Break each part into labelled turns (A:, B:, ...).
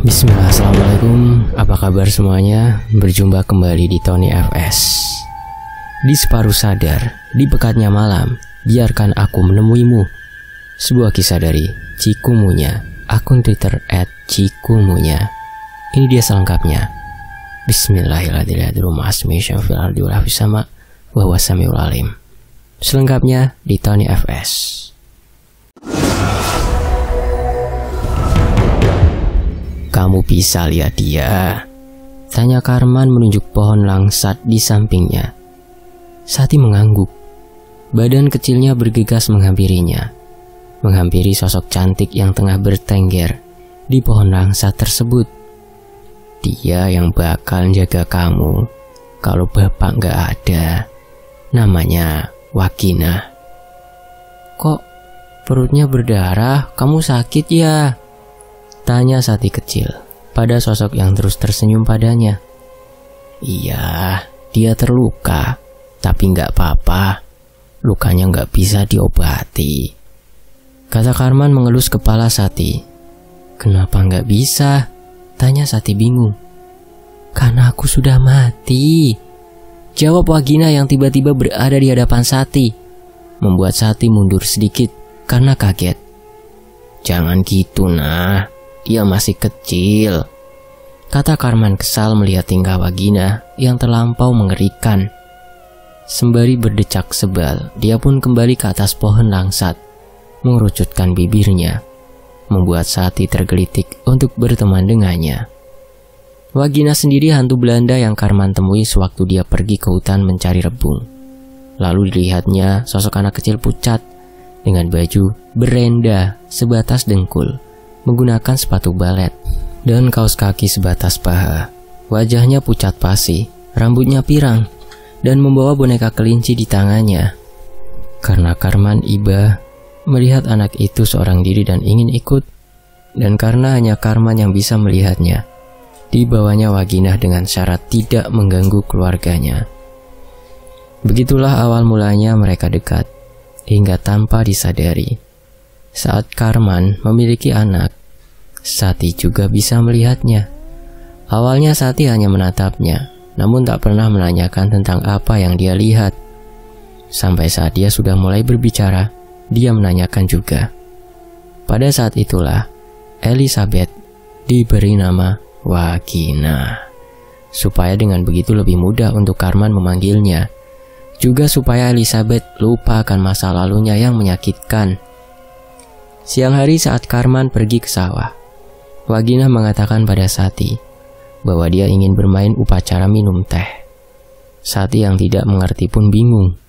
A: Bismillah, Assalamualaikum Apa kabar semuanya? Berjumpa kembali di Tony FS Di separuh sadar, di pekatnya malam Biarkan aku menemuimu Sebuah kisah dari Cikumunya Akun Twitter at Cikumunya Ini dia selengkapnya Bismillahirrahmanirrahim Selengkapnya di Tony FS kamu bisa lihat dia? Tanya Karman menunjuk pohon langsat di sampingnya. Sati mengangguk. Badan kecilnya bergegas menghampirinya. Menghampiri sosok cantik yang tengah bertengger di pohon langsat tersebut. Dia yang bakal jaga kamu kalau bapak gak ada. Namanya Wakina. Kok perutnya berdarah, kamu sakit ya? Tanya Sati kecil pada sosok yang terus tersenyum padanya. Iya, dia terluka, tapi nggak apa-apa. Lukanya nggak bisa diobati. Kata Karman mengelus kepala Sati. Kenapa nggak bisa? Tanya Sati bingung. Karena aku sudah mati. Jawab Wagina yang tiba-tiba berada di hadapan Sati. Membuat Sati mundur sedikit karena kaget. Jangan gitu nah, ia masih kecil. Kata Karman kesal melihat tingkah Wagina yang terlampau mengerikan. Sembari berdecak sebal, dia pun kembali ke atas pohon langsat, mengerucutkan bibirnya, membuat Sati tergelitik untuk berteman dengannya. Wagina sendiri hantu Belanda yang Karman temui sewaktu dia pergi ke hutan mencari rebung. Lalu dilihatnya sosok anak kecil pucat dengan baju berenda sebatas dengkul menggunakan sepatu balet dan kaos kaki sebatas paha. Wajahnya pucat pasi, rambutnya pirang, dan membawa boneka kelinci di tangannya. Karena Karman iba melihat anak itu seorang diri dan ingin ikut, dan karena hanya Karman yang bisa melihatnya, dibawanya Waginah dengan syarat tidak mengganggu keluarganya. Begitulah awal mulanya mereka dekat, hingga tanpa disadari. Saat Karman memiliki anak, Sati juga bisa melihatnya. Awalnya Sati hanya menatapnya, namun tak pernah menanyakan tentang apa yang dia lihat. Sampai saat dia sudah mulai berbicara, dia menanyakan juga. Pada saat itulah, Elizabeth diberi nama Wagina. Supaya dengan begitu lebih mudah untuk Karman memanggilnya. Juga supaya Elizabeth lupakan masa lalunya yang menyakitkan Siang hari saat Karman pergi ke sawah, Wagina mengatakan pada Sati bahwa dia ingin bermain upacara minum teh. Sati yang tidak mengerti pun bingung.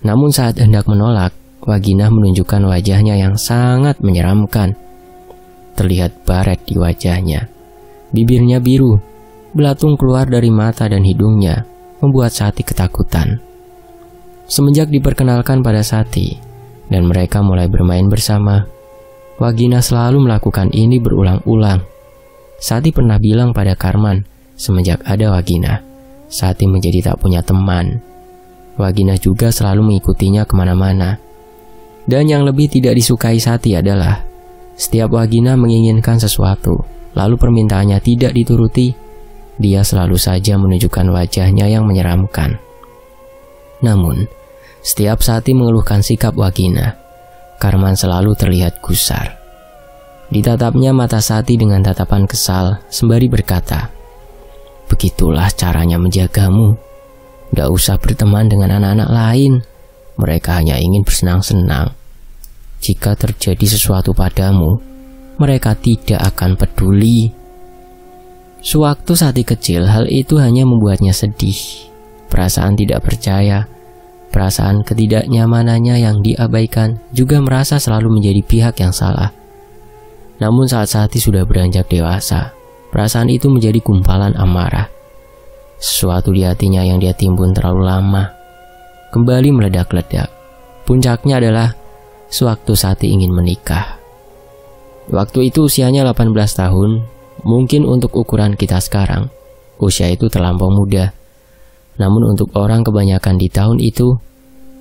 A: Namun saat hendak menolak, Wagina menunjukkan wajahnya yang sangat menyeramkan. Terlihat baret di wajahnya. Bibirnya biru, belatung keluar dari mata dan hidungnya, membuat Sati ketakutan. Semenjak diperkenalkan pada Sati, dan mereka mulai bermain bersama, Wagina selalu melakukan ini berulang-ulang. Sati pernah bilang pada Karman, semenjak ada Wagina, Sati menjadi tak punya teman. Wagina juga selalu mengikutinya kemana-mana. Dan yang lebih tidak disukai Sati adalah, setiap Wagina menginginkan sesuatu, lalu permintaannya tidak dituruti, dia selalu saja menunjukkan wajahnya yang menyeramkan. Namun, setiap Sati mengeluhkan sikap Wagina, Karman selalu terlihat gusar. Ditatapnya mata Sati dengan tatapan kesal, sembari berkata, Begitulah caranya menjagamu. Gak usah berteman dengan anak-anak lain. Mereka hanya ingin bersenang-senang. Jika terjadi sesuatu padamu, mereka tidak akan peduli. Sewaktu Sati kecil, hal itu hanya membuatnya sedih. Perasaan tidak percaya Perasaan ketidaknyamanannya yang diabaikan juga merasa selalu menjadi pihak yang salah. Namun saat Sati sudah beranjak dewasa, perasaan itu menjadi gumpalan amarah. Sesuatu di hatinya yang dia timbun terlalu lama, kembali meledak-ledak. Puncaknya adalah sewaktu Sati ingin menikah. Waktu itu usianya 18 tahun, mungkin untuk ukuran kita sekarang, usia itu terlampau muda. Namun untuk orang kebanyakan di tahun itu,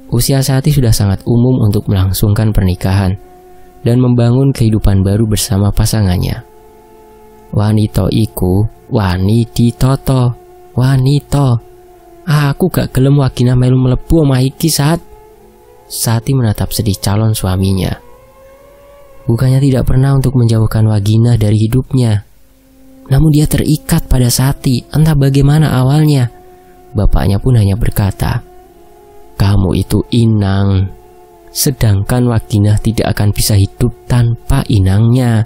A: Usia Sati sudah sangat umum untuk melangsungkan pernikahan dan membangun kehidupan baru bersama pasangannya. Wanito, iku wanita toto, wanito, Aku gak gelem wakina melu melebu omah iki saat. Sati menatap sedih calon suaminya. Bukannya tidak pernah untuk menjauhkan Wagina dari hidupnya. Namun dia terikat pada Sati, entah bagaimana awalnya. Bapaknya pun hanya berkata, kamu itu inang, sedangkan Wakinah tidak akan bisa hidup tanpa inangnya.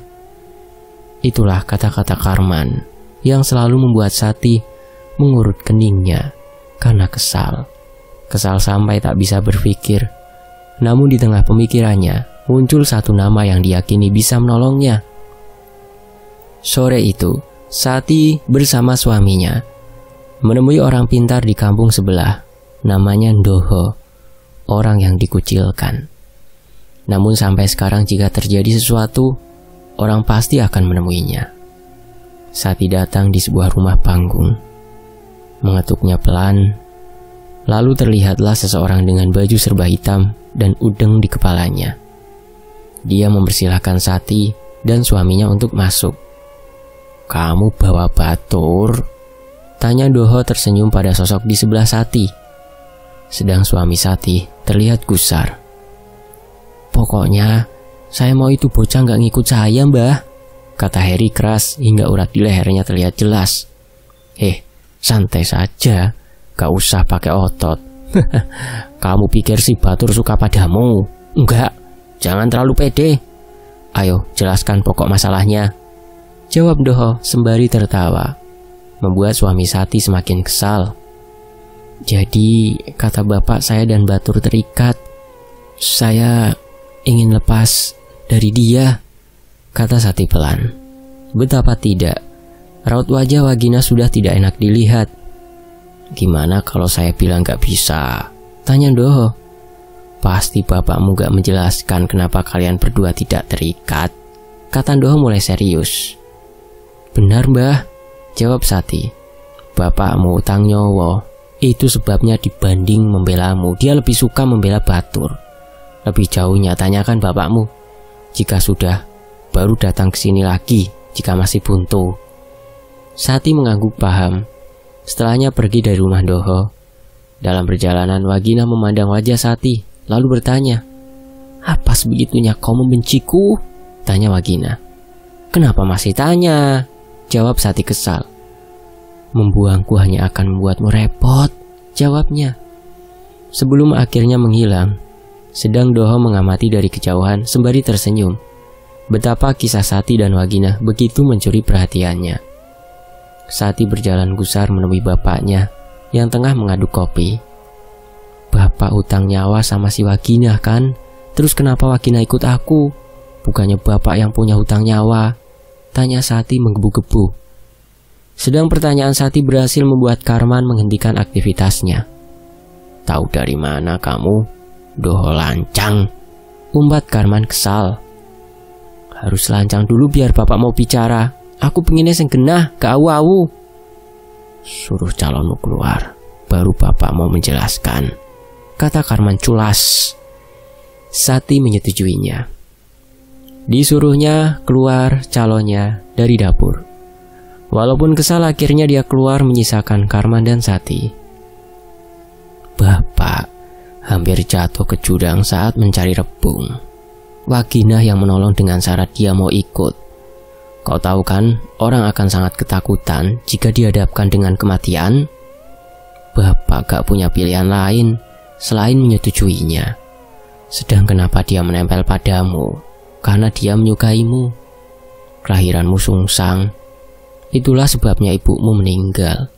A: Itulah kata-kata Karman yang selalu membuat Sati mengurut keningnya karena kesal. Kesal sampai tak bisa berpikir. Namun di tengah pemikirannya, muncul satu nama yang diyakini bisa menolongnya. Sore itu, Sati bersama suaminya menemui orang pintar di kampung sebelah namanya Ndoho, orang yang dikucilkan. Namun sampai sekarang jika terjadi sesuatu, orang pasti akan menemuinya. Sati datang di sebuah rumah panggung. Mengetuknya pelan, lalu terlihatlah seseorang dengan baju serba hitam dan udeng di kepalanya. Dia mempersilahkan Sati dan suaminya untuk masuk. Kamu bawa batur? Tanya Doho tersenyum pada sosok di sebelah Sati sedang suami Sati terlihat gusar. Pokoknya, saya mau itu bocah nggak ngikut saya mbah, kata Harry keras hingga urat di lehernya terlihat jelas. Eh, santai saja, gak usah pakai otot. Kamu pikir si Batur suka padamu? Enggak, jangan terlalu pede. Ayo, jelaskan pokok masalahnya. Jawab Doho sembari tertawa, membuat suami Sati semakin kesal jadi, kata bapak saya dan Batur terikat. Saya ingin lepas dari dia, kata Sati pelan. Betapa tidak, raut wajah Wagina sudah tidak enak dilihat. Gimana kalau saya bilang gak bisa? Tanya Doho. Pasti bapakmu gak menjelaskan kenapa kalian berdua tidak terikat. Kata Doho mulai serius. Benar mbah, jawab Sati. Bapakmu utang nyowo, itu sebabnya dibanding membelamu, dia lebih suka membela Batur. Lebih jauhnya tanyakan bapakmu. Jika sudah, baru datang ke sini lagi jika masih buntu. Sati mengangguk paham. Setelahnya pergi dari rumah Doho. Dalam perjalanan, Wagina memandang wajah Sati, lalu bertanya, Apa sebegitunya kau membenciku? Tanya Wagina. Kenapa masih tanya? Jawab Sati kesal. Membuangku hanya akan membuatmu repot, jawabnya. Sebelum akhirnya menghilang, sedang Doho mengamati dari kejauhan sembari tersenyum. Betapa kisah Sati dan Wagina begitu mencuri perhatiannya. Sati berjalan gusar menemui bapaknya yang tengah mengaduk kopi. Bapak utang nyawa sama si Wagina kan? Terus kenapa Wagina ikut aku? Bukannya bapak yang punya hutang nyawa? Tanya Sati menggebu-gebu. Sedang pertanyaan Sati berhasil membuat Karman menghentikan aktivitasnya. Tahu dari mana kamu? Doh lancang. Umbat Karman kesal. Harus lancang dulu biar bapak mau bicara. Aku pengennya senggenah, ke awu-awu. Suruh calonmu keluar, baru bapak mau menjelaskan. Kata Karman culas. Sati menyetujuinya. Disuruhnya keluar calonnya dari dapur. Walaupun kesal akhirnya dia keluar menyisakan karma dan Sati. Bapak hampir jatuh ke jurang saat mencari rebung. Waginah yang menolong dengan syarat dia mau ikut. Kau tahu kan, orang akan sangat ketakutan jika dihadapkan dengan kematian. Bapak gak punya pilihan lain selain menyetujuinya. Sedang kenapa dia menempel padamu? Karena dia menyukaimu. Kelahiranmu sungsang, Itulah sebabnya ibumu meninggal.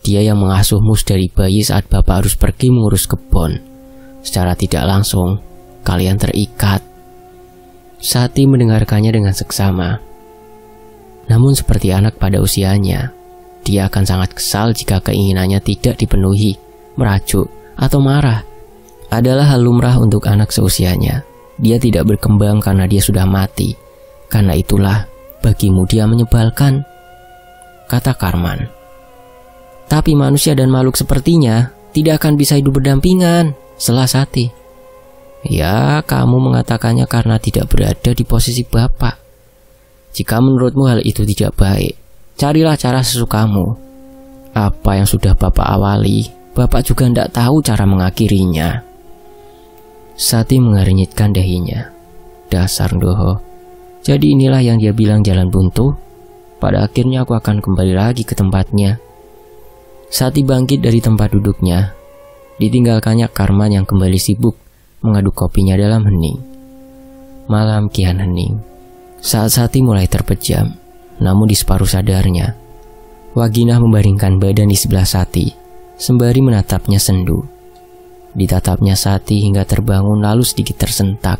A: Dia yang mengasuhmu dari bayi saat bapak harus pergi mengurus kebun. Secara tidak langsung, kalian terikat. Sati mendengarkannya dengan seksama. Namun seperti anak pada usianya, dia akan sangat kesal jika keinginannya tidak dipenuhi, merajuk, atau marah. Adalah hal lumrah untuk anak seusianya. Dia tidak berkembang karena dia sudah mati. Karena itulah, bagimu dia menyebalkan kata Karman. Tapi manusia dan makhluk sepertinya tidak akan bisa hidup berdampingan, Selasati. sati. Ya, kamu mengatakannya karena tidak berada di posisi bapak. Jika menurutmu hal itu tidak baik, carilah cara sesukamu. Apa yang sudah bapak awali, bapak juga tidak tahu cara mengakhirinya. Sati mengernyitkan dahinya. Dasar doho. Jadi inilah yang dia bilang jalan buntu pada akhirnya aku akan kembali lagi ke tempatnya. Sati bangkit dari tempat duduknya. Ditinggalkannya Karman yang kembali sibuk mengaduk kopinya dalam hening. Malam kian hening. Saat Sati mulai terpejam, namun di separuh sadarnya, Wagina membaringkan badan di sebelah Sati, sembari menatapnya sendu. Ditatapnya Sati hingga terbangun lalu sedikit tersentak,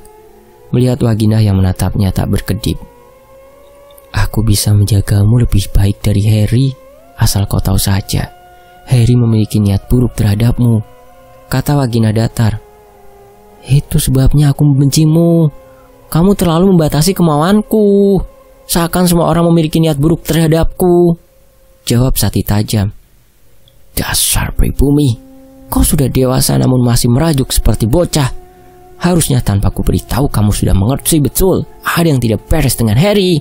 A: melihat Wagina yang menatapnya tak berkedip. Aku bisa menjagamu lebih baik dari Harry, asal kau tahu saja. Harry memiliki niat buruk terhadapmu, kata Wagina datar. Itu sebabnya aku membencimu. Kamu terlalu membatasi kemauanku. Seakan semua orang memiliki niat buruk terhadapku. Jawab Sati tajam. Dasar pribumi, kau sudah dewasa namun masih merajuk seperti bocah. Harusnya tanpa ku beritahu kamu sudah mengerti betul ada yang tidak beres dengan Harry.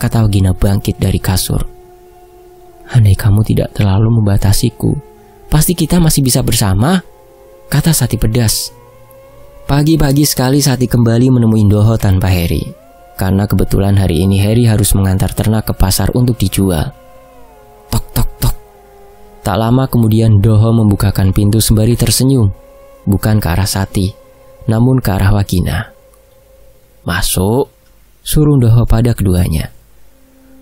A: Kata Wagina bangkit dari kasur. Andai kamu tidak terlalu membatasiku, pasti kita masih bisa bersama, kata Sati pedas. Pagi-pagi sekali Sati kembali menemui Doho tanpa Harry, karena kebetulan hari ini Harry harus mengantar ternak ke pasar untuk dijual. Tok tok tok. Tak lama kemudian Doho membukakan pintu sembari tersenyum, bukan ke arah Sati, namun ke arah Wagina. Masuk, suruh Doho pada keduanya.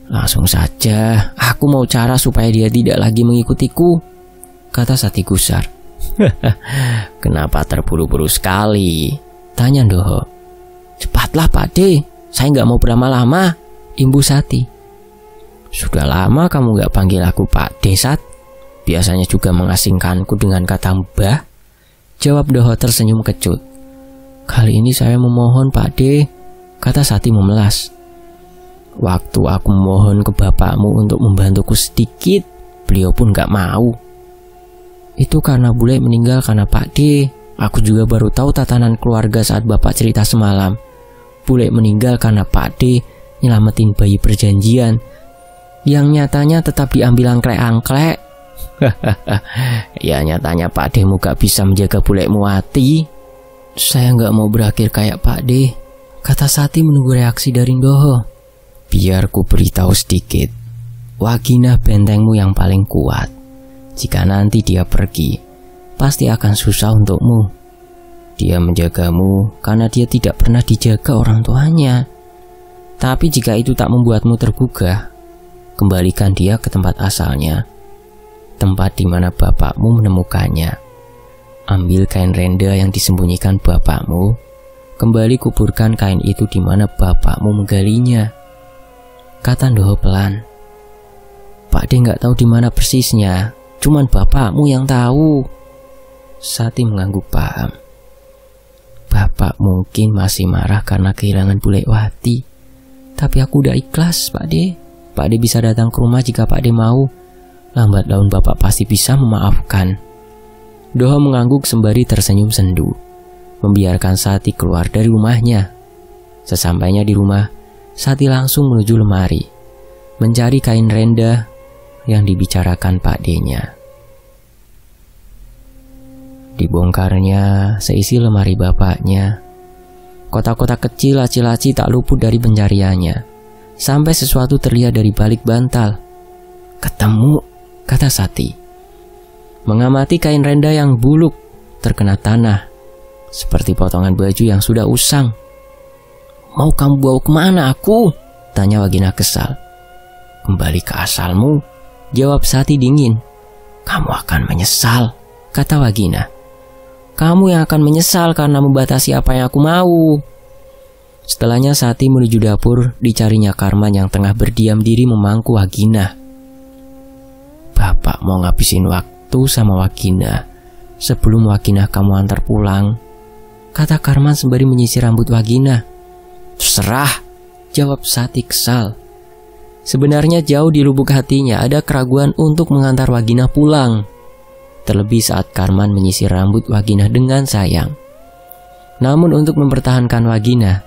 A: Langsung saja, aku mau cara supaya dia tidak lagi mengikutiku, kata Sati Gusar. Kenapa terburu-buru sekali? Tanya Doho. Cepatlah Pak De, saya nggak mau berlama-lama, imbu Sati. Sudah lama kamu nggak panggil aku Pak Desat. Biasanya juga mengasingkanku dengan kata Mbah. Jawab Doho tersenyum kecut. Kali ini saya memohon Pak De, kata Sati memelas. Waktu aku mohon ke bapakmu untuk membantuku sedikit, beliau pun gak mau. Itu karena bule meninggal karena Pak D. Aku juga baru tahu tatanan keluarga saat bapak cerita semalam. Bule meninggal karena Pak D nyelamatin bayi perjanjian yang nyatanya tetap diambil angklek-angklek. ya nyatanya Pak D muka bisa menjaga bule muati. Saya nggak mau berakhir kayak Pak D, kata Sati menunggu reaksi dari Ndoho. Biar ku beritahu sedikit, waginah bentengmu yang paling kuat. Jika nanti dia pergi, pasti akan susah untukmu. Dia menjagamu karena dia tidak pernah dijaga orang tuanya. Tapi jika itu tak membuatmu tergugah, kembalikan dia ke tempat asalnya, tempat di mana bapakmu menemukannya. Ambil kain renda yang disembunyikan bapakmu, kembali kuburkan kain itu di mana bapakmu menggalinya. Kata Ndoho pelan. Pak De nggak tahu di mana persisnya, cuman bapakmu yang tahu. Sati mengangguk paham. Bapak mungkin masih marah karena kehilangan Bulewati. Tapi aku udah ikhlas, Pak De. Pak De bisa datang ke rumah jika Pak De mau. Lambat laun Bapak pasti bisa memaafkan. Doha mengangguk sembari tersenyum sendu, membiarkan Sati keluar dari rumahnya. Sesampainya di rumah, Sati langsung menuju lemari, mencari kain renda yang dibicarakan Pak D-nya. Dibongkarnya seisi lemari bapaknya. Kotak-kotak kecil laci-laci tak luput dari pencariannya. Sampai sesuatu terlihat dari balik bantal. Ketemu, kata Sati. Mengamati kain renda yang buluk, terkena tanah. Seperti potongan baju yang sudah usang. Mau kamu bawa kemana aku? Tanya Wagina kesal. Kembali ke asalmu, jawab Sati dingin. Kamu akan menyesal, kata Wagina. Kamu yang akan menyesal karena membatasi apa yang aku mau. Setelahnya Sati menuju dapur dicarinya Karman yang tengah berdiam diri memangku Wagina. Bapak mau ngabisin waktu sama Wagina sebelum Wagina kamu antar pulang. Kata Karman sembari menyisir rambut Wagina. Terserah, jawab Sati kesal. Sebenarnya jauh di lubuk hatinya ada keraguan untuk mengantar Wagina pulang. Terlebih saat Karman menyisir rambut Wagina dengan sayang. Namun untuk mempertahankan Wagina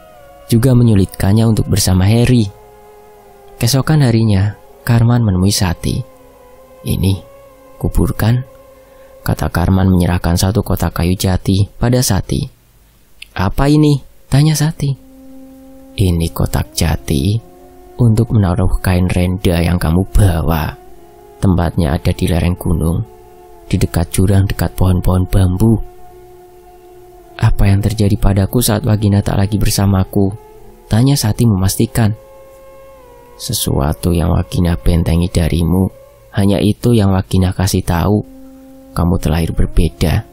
A: juga menyulitkannya untuk bersama Harry. Kesokan harinya, Karman menemui Sati. Ini, kuburkan, kata Karman menyerahkan satu kotak kayu jati pada Sati. Apa ini? Tanya Sati. Ini kotak jati untuk menaruh kain renda yang kamu bawa. Tempatnya ada di lereng gunung, di dekat jurang dekat pohon-pohon bambu. Apa yang terjadi padaku saat Wagina tak lagi bersamaku? Tanya Sati memastikan. Sesuatu yang Wagina bentengi darimu, hanya itu yang Wagina kasih tahu. Kamu terlahir berbeda.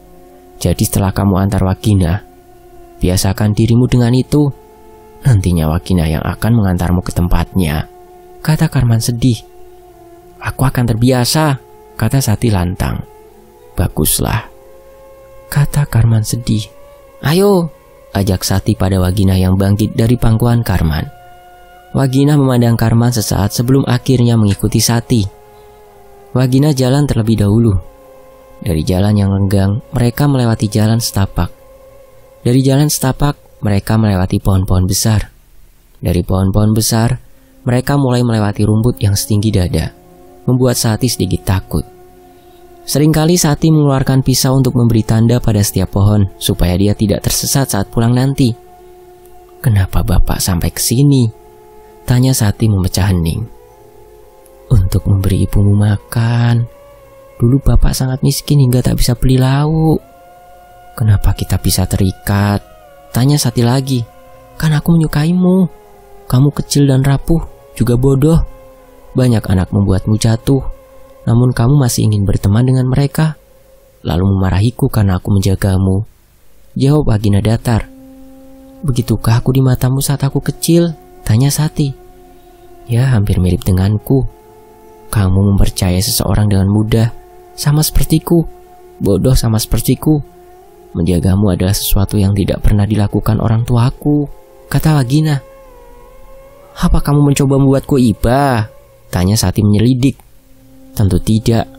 A: Jadi setelah kamu antar Wagina, biasakan dirimu dengan itu. Nantinya Wakina yang akan mengantarmu ke tempatnya. Kata Karman sedih. Aku akan terbiasa, kata Sati lantang. Baguslah. Kata Karman sedih. Ayo, ajak Sati pada Wagina yang bangkit dari pangkuan Karman. Wagina memandang Karman sesaat sebelum akhirnya mengikuti Sati. Wagina jalan terlebih dahulu. Dari jalan yang renggang, mereka melewati jalan setapak. Dari jalan setapak, mereka melewati pohon-pohon besar. Dari pohon-pohon besar, mereka mulai melewati rumput yang setinggi dada, membuat Sati sedikit takut. Seringkali Sati mengeluarkan pisau untuk memberi tanda pada setiap pohon supaya dia tidak tersesat saat pulang nanti. Kenapa bapak sampai ke sini? Tanya Sati memecah hening. Untuk memberi ibumu makan. Dulu bapak sangat miskin hingga tak bisa beli lauk. Kenapa kita bisa terikat? Tanya Sati lagi, kan aku menyukaimu. Kamu kecil dan rapuh, juga bodoh. Banyak anak membuatmu jatuh, namun kamu masih ingin berteman dengan mereka. Lalu memarahiku karena aku menjagamu. Jawab Agina datar. Begitukah aku di matamu saat aku kecil? Tanya Sati. Ya, hampir mirip denganku. Kamu mempercaya seseorang dengan mudah, sama sepertiku. Bodoh sama sepertiku Menjagamu adalah sesuatu yang tidak pernah dilakukan orang tuaku, kata Wagina. Apa kamu mencoba membuatku iba? Tanya Sati menyelidik. Tentu tidak.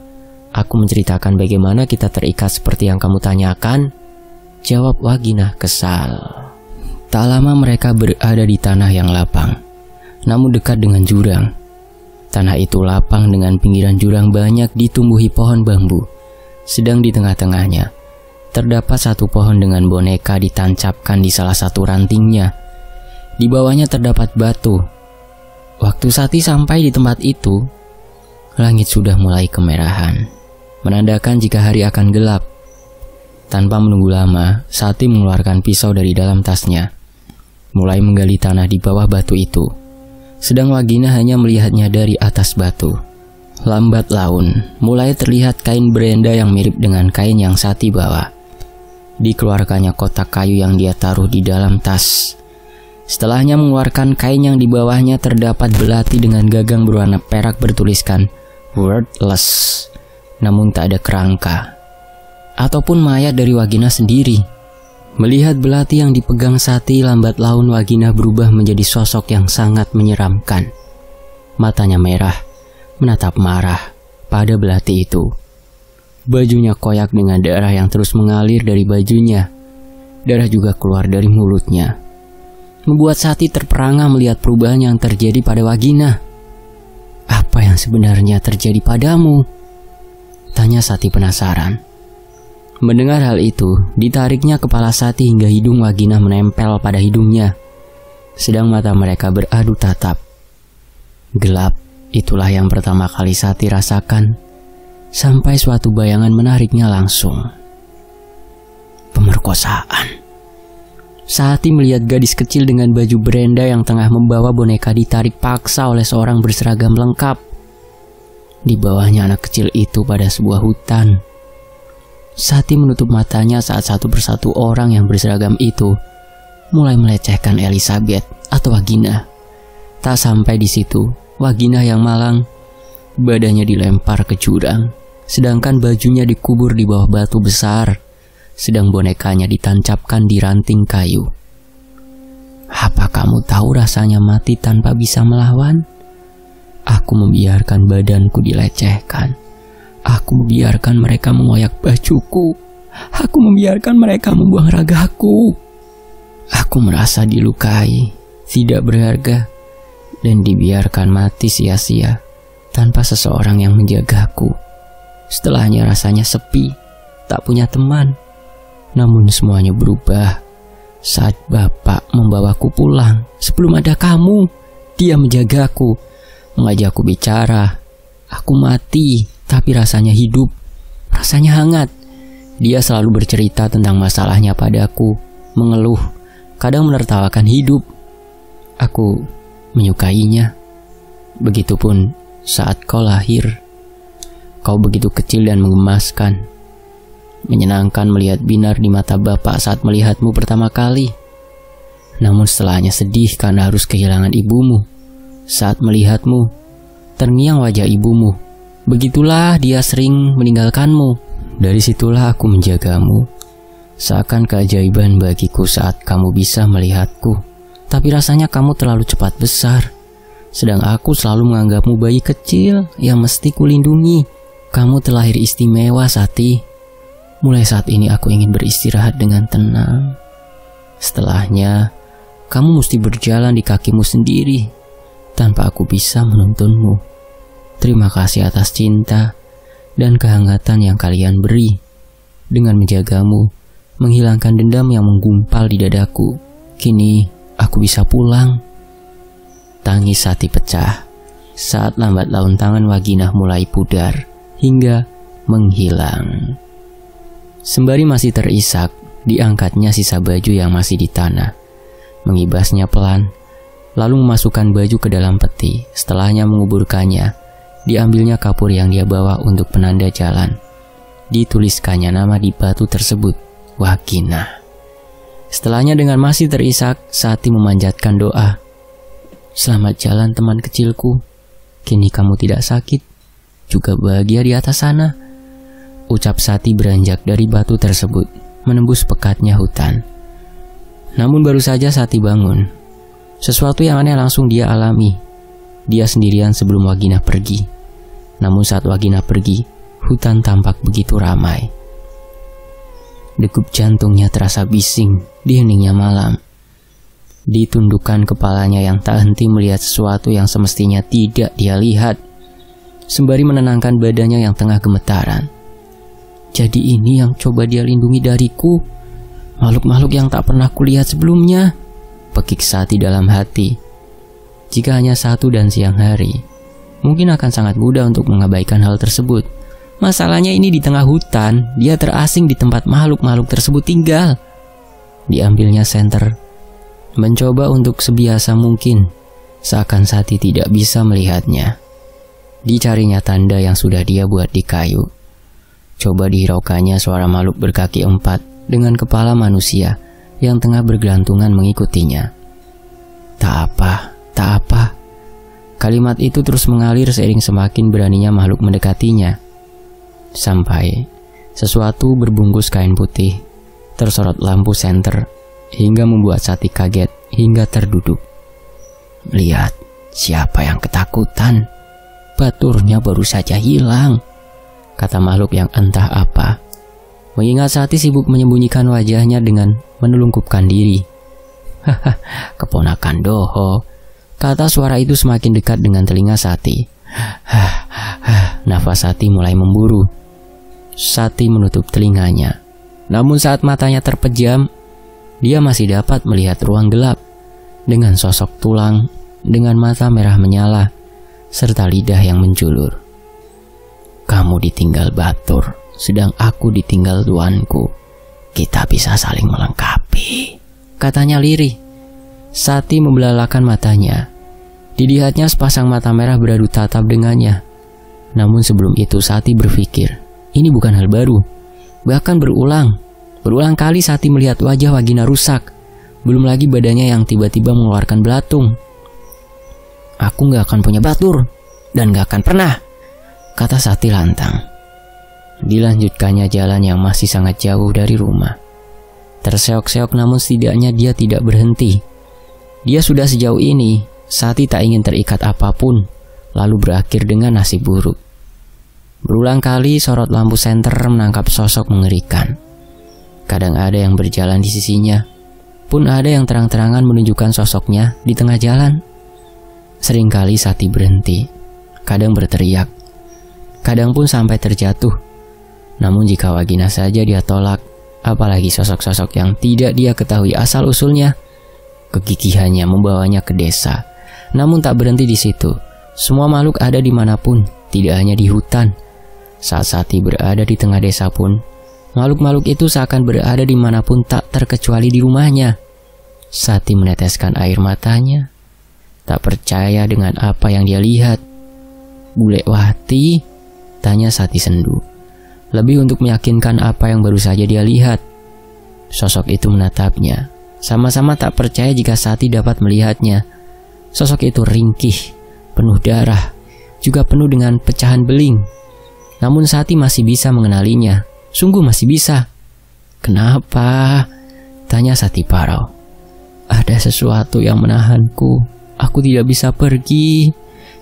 A: Aku menceritakan bagaimana kita terikat seperti yang kamu tanyakan. Jawab Wagina kesal. Tak lama mereka berada di tanah yang lapang, namun dekat dengan jurang. Tanah itu lapang dengan pinggiran jurang banyak ditumbuhi pohon bambu. Sedang di tengah-tengahnya, Terdapat satu pohon dengan boneka ditancapkan di salah satu rantingnya. Di bawahnya terdapat batu. Waktu Sati sampai di tempat itu, langit sudah mulai kemerahan, menandakan jika hari akan gelap. Tanpa menunggu lama, Sati mengeluarkan pisau dari dalam tasnya, mulai menggali tanah di bawah batu itu. Sedang Wagina hanya melihatnya dari atas batu. Lambat laun, mulai terlihat kain berenda yang mirip dengan kain yang Sati bawa dikeluarkannya kotak kayu yang dia taruh di dalam tas. Setelahnya mengeluarkan kain yang di bawahnya terdapat belati dengan gagang berwarna perak bertuliskan wordless, namun tak ada kerangka. Ataupun mayat dari Wagina sendiri. Melihat belati yang dipegang Sati lambat laun Wagina berubah menjadi sosok yang sangat menyeramkan. Matanya merah, menatap marah pada belati itu. Bajunya koyak dengan darah yang terus mengalir dari bajunya. Darah juga keluar dari mulutnya. Membuat Sati terperangah melihat perubahan yang terjadi pada Wagina. Apa yang sebenarnya terjadi padamu? Tanya Sati penasaran. Mendengar hal itu, ditariknya kepala Sati hingga hidung Wagina menempel pada hidungnya. Sedang mata mereka beradu tatap. Gelap, itulah yang pertama kali Sati rasakan sampai suatu bayangan menariknya langsung. Pemerkosaan. Sati melihat gadis kecil dengan baju Brenda yang tengah membawa boneka ditarik paksa oleh seorang berseragam lengkap. Di bawahnya anak kecil itu pada sebuah hutan. Sati menutup matanya saat satu persatu orang yang berseragam itu mulai melecehkan Elizabeth atau Wagina. Tak sampai di situ, Wagina yang malang badannya dilempar ke jurang sedangkan bajunya dikubur di bawah batu besar, sedang bonekanya ditancapkan di ranting kayu. Apa kamu tahu rasanya mati tanpa bisa melawan? Aku membiarkan badanku dilecehkan. Aku membiarkan mereka mengoyak bajuku. Aku membiarkan mereka membuang ragaku. Aku merasa dilukai, tidak berharga, dan dibiarkan mati sia-sia tanpa seseorang yang menjagaku. Setelahnya rasanya sepi, tak punya teman. Namun semuanya berubah saat bapak membawaku pulang. Sebelum ada kamu, dia menjagaku, mengajakku bicara. Aku mati, tapi rasanya hidup, rasanya hangat. Dia selalu bercerita tentang masalahnya padaku, mengeluh, kadang menertawakan hidup. Aku menyukainya. Begitupun saat kau lahir. Kau begitu kecil dan mengemaskan, Menyenangkan melihat binar di mata bapak saat melihatmu pertama kali. Namun setelahnya sedih karena harus kehilangan ibumu. Saat melihatmu, terngiang wajah ibumu. Begitulah dia sering meninggalkanmu. Dari situlah aku menjagamu. Seakan keajaiban bagiku saat kamu bisa melihatku. Tapi rasanya kamu terlalu cepat besar. Sedang aku selalu menganggapmu bayi kecil yang mesti kulindungi kamu terlahir istimewa, Sati. Mulai saat ini aku ingin beristirahat dengan tenang. Setelahnya, kamu mesti berjalan di kakimu sendiri tanpa aku bisa menuntunmu. Terima kasih atas cinta dan kehangatan yang kalian beri. Dengan menjagamu, menghilangkan dendam yang menggumpal di dadaku. Kini, aku bisa pulang. Tangis Sati pecah saat lambat laun tangan Waginah mulai pudar hingga menghilang. Sembari masih terisak, diangkatnya sisa baju yang masih di tanah. Mengibasnya pelan, lalu memasukkan baju ke dalam peti. Setelahnya menguburkannya, diambilnya kapur yang dia bawa untuk penanda jalan. Dituliskannya nama di batu tersebut, Wakina. Setelahnya dengan masih terisak, Sati memanjatkan doa. Selamat jalan teman kecilku, kini kamu tidak sakit, juga bahagia di atas sana. Ucap Sati beranjak dari batu tersebut, menembus pekatnya hutan. Namun baru saja Sati bangun. Sesuatu yang aneh langsung dia alami. Dia sendirian sebelum Wagina pergi. Namun saat Wagina pergi, hutan tampak begitu ramai. Dekup jantungnya terasa bising di heningnya malam. Ditundukkan kepalanya yang tak henti melihat sesuatu yang semestinya tidak dia lihat sembari menenangkan badannya yang tengah gemetaran. Jadi ini yang coba dia lindungi dariku, makhluk-makhluk yang tak pernah kulihat sebelumnya, pekik Sati dalam hati. Jika hanya satu dan siang hari, mungkin akan sangat mudah untuk mengabaikan hal tersebut. Masalahnya ini di tengah hutan, dia terasing di tempat makhluk-makhluk tersebut tinggal. Diambilnya senter, mencoba untuk sebiasa mungkin, seakan Sati tidak bisa melihatnya. Dicarinya tanda yang sudah dia buat di kayu. Coba dihiraukannya suara makhluk berkaki empat dengan kepala manusia yang tengah bergelantungan mengikutinya. Tak apa, tak apa. Kalimat itu terus mengalir seiring semakin beraninya makhluk mendekatinya. Sampai sesuatu berbungkus kain putih tersorot lampu senter hingga membuat Sati kaget hingga terduduk. Lihat, siapa yang ketakutan? baturnya baru saja hilang, kata makhluk yang entah apa. Mengingat Sati sibuk menyembunyikan wajahnya dengan menelungkupkan diri. Haha, keponakan Doho, kata suara itu semakin dekat dengan telinga Sati. nafas Sati mulai memburu. Sati menutup telinganya. Namun saat matanya terpejam, dia masih dapat melihat ruang gelap dengan sosok tulang dengan mata merah menyala serta lidah yang menjulur. Kamu ditinggal batur, sedang aku ditinggal tuanku. Kita bisa saling melengkapi. Katanya lirih. Sati membelalakan matanya. Dilihatnya sepasang mata merah beradu tatap dengannya. Namun sebelum itu Sati berpikir, ini bukan hal baru. Bahkan berulang. Berulang kali Sati melihat wajah Wagina rusak. Belum lagi badannya yang tiba-tiba mengeluarkan belatung. Aku gak akan punya batur dan gak akan pernah, kata Sati lantang. Dilanjutkannya jalan yang masih sangat jauh dari rumah. Terseok-seok namun setidaknya dia tidak berhenti. Dia sudah sejauh ini, Sati tak ingin terikat apapun, lalu berakhir dengan nasib buruk. Berulang kali sorot lampu senter menangkap sosok mengerikan. Kadang ada yang berjalan di sisinya, pun ada yang terang-terangan menunjukkan sosoknya di tengah jalan. Seringkali Sati berhenti, kadang berteriak, kadang pun sampai terjatuh. Namun jika Wagina saja dia tolak, apalagi sosok-sosok yang tidak dia ketahui asal-usulnya, kegigihannya membawanya ke desa. Namun tak berhenti di situ, semua makhluk ada dimanapun, tidak hanya di hutan. Saat Sati berada di tengah desa pun, makhluk-makhluk itu seakan berada dimanapun tak terkecuali di rumahnya. Sati meneteskan air matanya, tak percaya dengan apa yang dia lihat. Bulewati tanya Sati Sendu. Lebih untuk meyakinkan apa yang baru saja dia lihat. Sosok itu menatapnya. Sama-sama tak percaya jika Sati dapat melihatnya. Sosok itu ringkih, penuh darah, juga penuh dengan pecahan beling. Namun Sati masih bisa mengenalinya. Sungguh masih bisa. Kenapa? Tanya Sati Parau. Ada sesuatu yang menahanku. Aku tidak bisa pergi,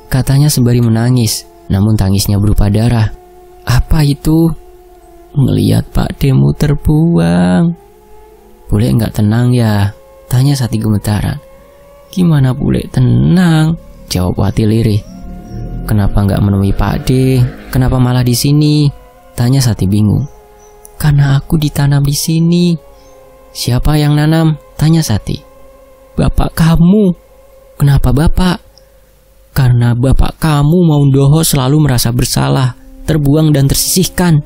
A: katanya sembari menangis, namun tangisnya berupa darah. Apa itu? Melihat Pak Demu terbuang. Boleh nggak tenang ya? Tanya Sati gemetaran. Gimana boleh tenang? Jawab Wati lirih. Kenapa nggak menemui Pak D? Kenapa malah di sini? Tanya Sati bingung. Karena aku ditanam di sini. Siapa yang nanam? Tanya Sati. Bapak kamu. Kenapa Bapak? Karena Bapak kamu mau Doho selalu merasa bersalah, terbuang dan tersisihkan.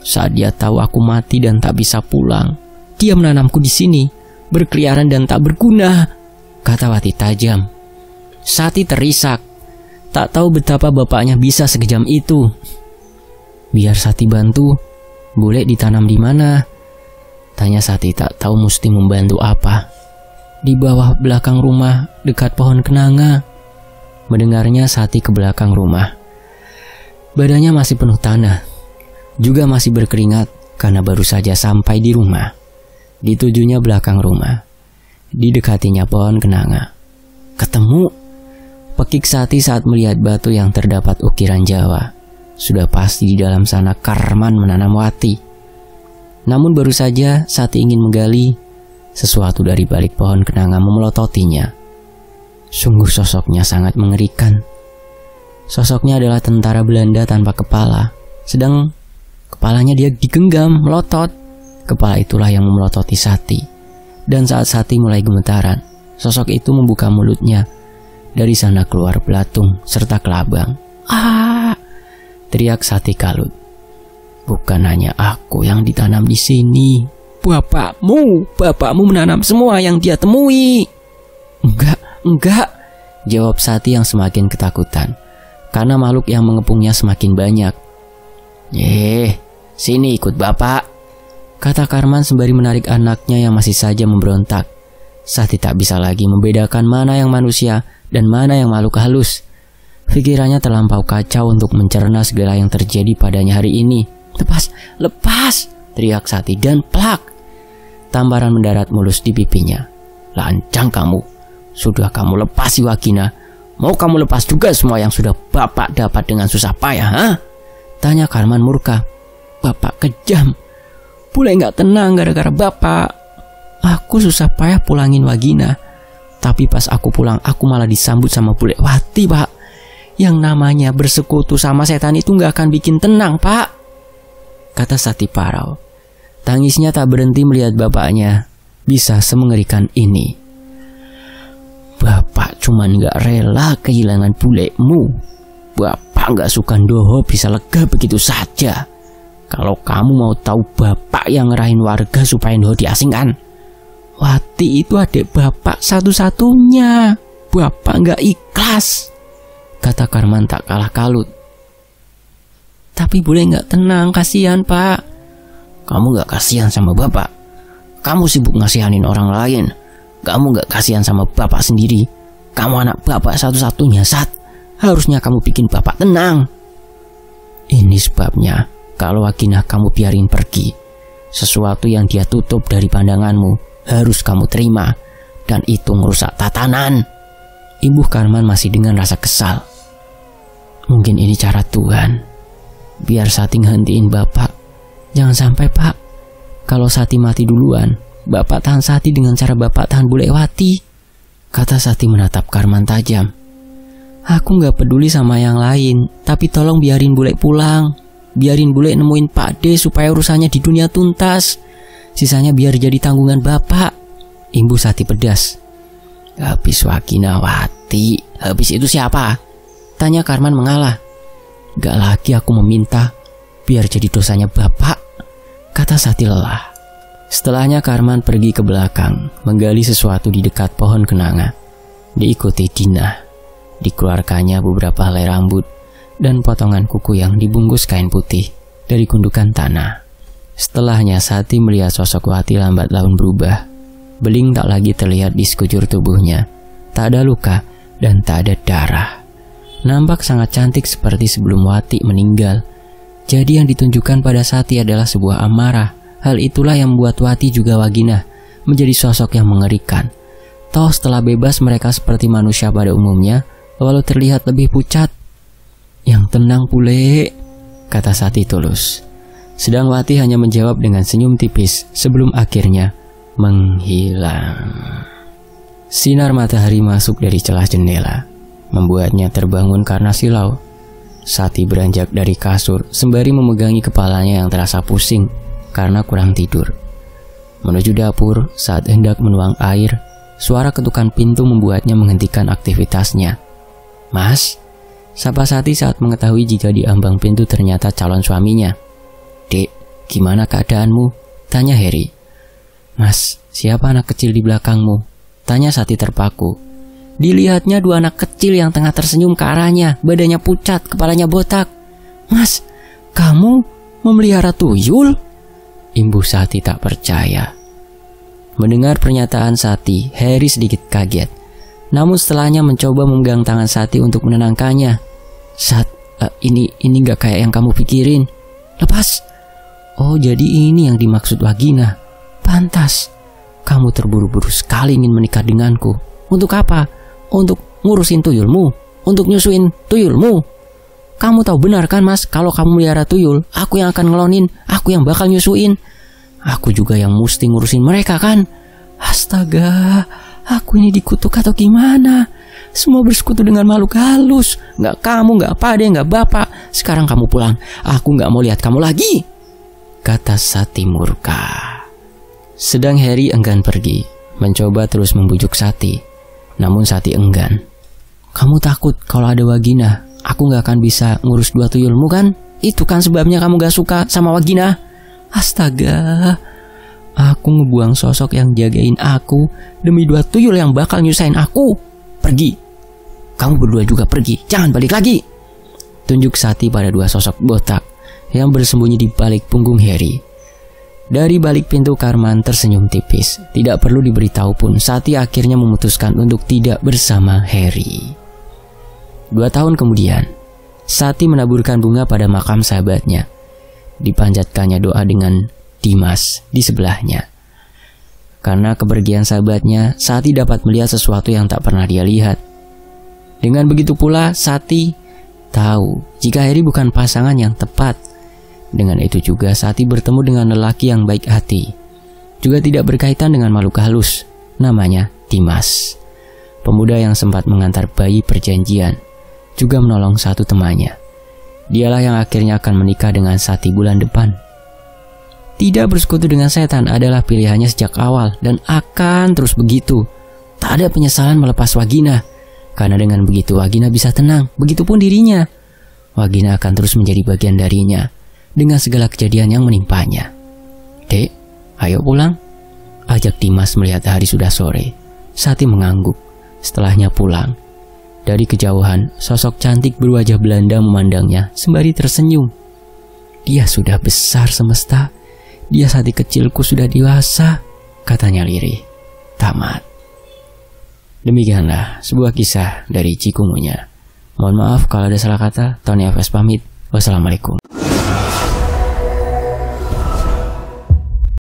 A: Saat dia tahu aku mati dan tak bisa pulang, dia menanamku di sini, berkeliaran dan tak berguna, kata Wati tajam. Sati terisak, tak tahu betapa bapaknya bisa sekejam itu. Biar Sati bantu, boleh ditanam di mana? Tanya Sati tak tahu mesti membantu apa di bawah belakang rumah dekat pohon kenanga. Mendengarnya Sati ke belakang rumah. Badannya masih penuh tanah, juga masih berkeringat karena baru saja sampai di rumah. Ditujunya belakang rumah. Didekatinya pohon kenanga. Ketemu Pekik Sati saat melihat batu yang terdapat ukiran Jawa. Sudah pasti di dalam sana Karman menanam wati. Namun baru saja Sati ingin menggali sesuatu dari balik pohon kenanga memelototinya. Sungguh sosoknya sangat mengerikan. Sosoknya adalah tentara Belanda tanpa kepala, sedang kepalanya dia digenggam, melotot. Kepala itulah yang memelototi Sati. Dan saat Sati mulai gemetaran, sosok itu membuka mulutnya. Dari sana keluar belatung serta kelabang. Ah! Teriak Sati kalut. Bukan hanya aku yang ditanam di sini, Bapakmu, bapakmu menanam semua yang dia temui. Enggak, enggak, jawab Sati yang semakin ketakutan. Karena makhluk yang mengepungnya semakin banyak. Eh, sini ikut bapak. Kata Karman sembari menarik anaknya yang masih saja memberontak. Sati tak bisa lagi membedakan mana yang manusia dan mana yang makhluk halus. Pikirannya terlampau kacau untuk mencerna segala yang terjadi padanya hari ini. Lepas, lepas! teriak Sati dan plak. tambaran mendarat mulus di pipinya. Lancang kamu, sudah kamu lepas si Wagina. Mau kamu lepas juga semua yang sudah bapak dapat dengan susah payah, ha? Tanya Karman murka. Bapak kejam. boleh nggak tenang gara-gara bapak. Aku susah payah pulangin Wagina. Tapi pas aku pulang, aku malah disambut sama bule wati, pak. Yang namanya bersekutu sama setan itu nggak akan bikin tenang, pak. Kata Sati Parau. Tangisnya tak berhenti melihat bapaknya bisa semengerikan ini. Bapak cuman gak rela kehilangan bulemu. Bapak gak suka doho bisa lega begitu saja. Kalau kamu mau tahu bapak yang ngerahin warga supaya doho diasingkan. Wati itu adik bapak satu-satunya. Bapak gak ikhlas. Kata Karman tak kalah kalut. Tapi boleh gak tenang, kasihan pak. Kamu gak kasihan sama bapak. Kamu sibuk ngasihanin orang lain. Kamu gak kasihan sama bapak sendiri. Kamu anak bapak satu-satunya, Sat. Harusnya kamu bikin bapak tenang. Ini sebabnya kalau akhirnya kamu biarin pergi. Sesuatu yang dia tutup dari pandanganmu harus kamu terima. Dan itu merusak tatanan. Ibu Karman masih dengan rasa kesal. Mungkin ini cara Tuhan biar Sating hentiin bapak Jangan sampai pak, kalau Sati mati duluan, bapak tahan Sati dengan cara bapak tahan Bulewati. Kata Sati menatap Karman tajam. Aku gak peduli sama yang lain, tapi tolong biarin bule pulang. Biarin bule nemuin Pak D supaya urusannya di dunia tuntas. Sisanya biar jadi tanggungan bapak. Imbu Sati pedas. Habis Wakinawati, habis itu siapa? Tanya Karman mengalah. Gak lagi aku meminta, Biar jadi dosanya bapak, kata Sati lelah. Setelahnya Karman pergi ke belakang, menggali sesuatu di dekat pohon kenanga. Diikuti Dina, dikeluarkannya beberapa helai rambut dan potongan kuku yang dibungkus kain putih dari gundukan tanah. Setelahnya Sati melihat sosok Wati lambat laun berubah. Beling tak lagi terlihat di sekujur tubuhnya. Tak ada luka dan tak ada darah. Nampak sangat cantik seperti sebelum Wati meninggal jadi yang ditunjukkan pada Sati adalah sebuah amarah. Hal itulah yang membuat Wati juga Wagina menjadi sosok yang mengerikan. Toh setelah bebas mereka seperti manusia pada umumnya, walau terlihat lebih pucat. Yang tenang pule, kata Sati tulus. Sedang Wati hanya menjawab dengan senyum tipis sebelum akhirnya menghilang. Sinar matahari masuk dari celah jendela, membuatnya terbangun karena silau Sati beranjak dari kasur sembari memegangi kepalanya yang terasa pusing karena kurang tidur. Menuju dapur saat hendak menuang air, suara ketukan pintu membuatnya menghentikan aktivitasnya. Mas, sapa Sati saat mengetahui jika di ambang pintu ternyata calon suaminya. Dek, gimana keadaanmu? Tanya Harry. Mas, siapa anak kecil di belakangmu? Tanya Sati terpaku Dilihatnya dua anak kecil yang tengah tersenyum ke arahnya, badannya pucat, kepalanya botak. Mas, kamu memelihara tuyul? Imbu Sati tak percaya. Mendengar pernyataan Sati, Harry sedikit kaget. Namun setelahnya mencoba memegang tangan Sati untuk menenangkannya. Sat, uh, ini ini gak kayak yang kamu pikirin. Lepas. Oh, jadi ini yang dimaksud Wagina. Pantas. Kamu terburu-buru sekali ingin menikah denganku. Untuk apa? untuk ngurusin tuyulmu, untuk nyusuin tuyulmu. Kamu tahu benar kan mas, kalau kamu melihara tuyul, aku yang akan ngelonin, aku yang bakal nyusuin. Aku juga yang mesti ngurusin mereka kan. Astaga, aku ini dikutuk atau gimana? Semua bersekutu dengan makhluk halus. Nggak kamu, nggak pade, nggak bapak. Sekarang kamu pulang. Aku nggak mau lihat kamu lagi. Kata Sati murka. Sedang Harry enggan pergi, mencoba terus membujuk Sati. Namun Sati enggan. Kamu takut kalau ada Wagina, aku nggak akan bisa ngurus dua tuyulmu kan? Itu kan sebabnya kamu gak suka sama Wagina. Astaga, aku ngebuang sosok yang jagain aku demi dua tuyul yang bakal nyusahin aku. Pergi. Kamu berdua juga pergi, jangan balik lagi. Tunjuk Sati pada dua sosok botak yang bersembunyi di balik punggung Harry. Dari balik pintu Karman tersenyum tipis. Tidak perlu diberitahu pun, Sati akhirnya memutuskan untuk tidak bersama Harry. Dua tahun kemudian, Sati menaburkan bunga pada makam sahabatnya. Dipanjatkannya doa dengan Dimas di sebelahnya. Karena kepergian sahabatnya, Sati dapat melihat sesuatu yang tak pernah dia lihat. Dengan begitu pula, Sati tahu jika Harry bukan pasangan yang tepat dengan itu juga Sati bertemu dengan lelaki yang baik hati. Juga tidak berkaitan dengan makhluk halus, namanya Dimas. Pemuda yang sempat mengantar bayi perjanjian, juga menolong satu temannya. Dialah yang akhirnya akan menikah dengan Sati bulan depan. Tidak bersekutu dengan setan adalah pilihannya sejak awal dan akan terus begitu. Tak ada penyesalan melepas Wagina, karena dengan begitu Wagina bisa tenang, begitupun dirinya. Wagina akan terus menjadi bagian darinya dengan segala kejadian yang menimpanya. Dek, ayo pulang. Ajak Dimas melihat hari sudah sore. Sati mengangguk, setelahnya pulang. Dari kejauhan, sosok cantik berwajah Belanda memandangnya sembari tersenyum. Dia sudah besar semesta, dia Sati kecilku sudah dewasa, katanya Liri. Tamat. Demikianlah sebuah kisah dari Cikungunya. Mohon maaf kalau ada salah kata, Tony FS pamit. Wassalamualaikum.